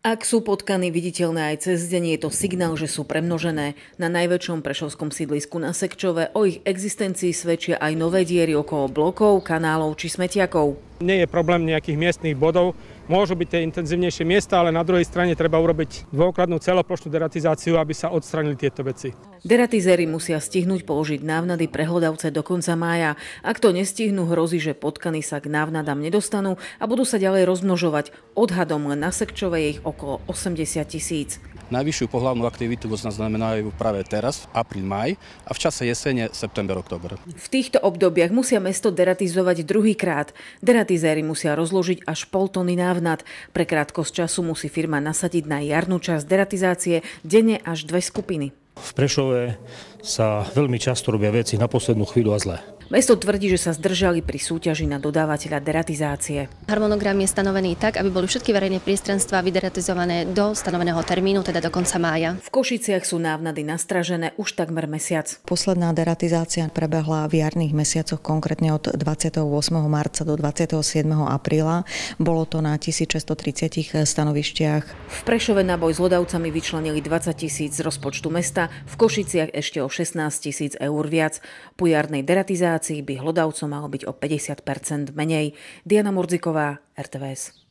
Ak sú potkany viditeľné aj cez deň, je to signál, že sú premnožené. Na najväčšom prešovskom sídlisku na Sekčove o ich existencii svedčia aj nové diery okolo blokov, kanálov či smetiakov. Nie je problém nejakých miestných bodov, môžu byť tie intenzívnejšie miesta, ale na druhej strane treba urobiť dôkladnú celoplošnú deratizáciu, aby sa odstranili tieto veci. Deratizéri musia stihnúť položiť návnady pre hlodavce do konca mája. Ak to nestihnú, hrozí, že potkany sa k návnadám nedostanú a budú sa ďalej rozmnožovať. Odhadom len na Sekčove je ich okolo 80 tisíc. Najvyššiu pohľavnú aktivitu znamenajú práve teraz, apríl, maj a v čase jesene, september, oktober. V týchto obdobiach musia mesto deratizovať druhýkrát. Deratizéry musia rozložiť až pol tony návnad. Pre krátkosť času musí firma nasadiť na jarnú časť deratizácie denne až dve skupiny. V Prešove sa veľmi často robia veci na poslednú chvíľu a zle. Mesto tvrdí, že sa zdržali pri súťaži na dodávateľa deratizácie. Harmonogram je stanovený tak, aby boli všetky verejné priestranstva vyderatizované do stanoveného termínu, teda do konca mája. V Košiciach sú návnady nastražené už takmer mesiac. Posledná deratizácia prebehla v jarných mesiacoch, konkrétne od 28. marca do 27. apríla. Bolo to na 1630 stanovištiach. V Prešove na boj s lodavcami vyčlenili 20 tisíc z rozpočtu mesta, v Košiciach ešte o 16 tisíc eur viac. Po jarnej deratizácii dotácií by hlodavcov malo byť o 50 menej. Diana Murziková, RTVS.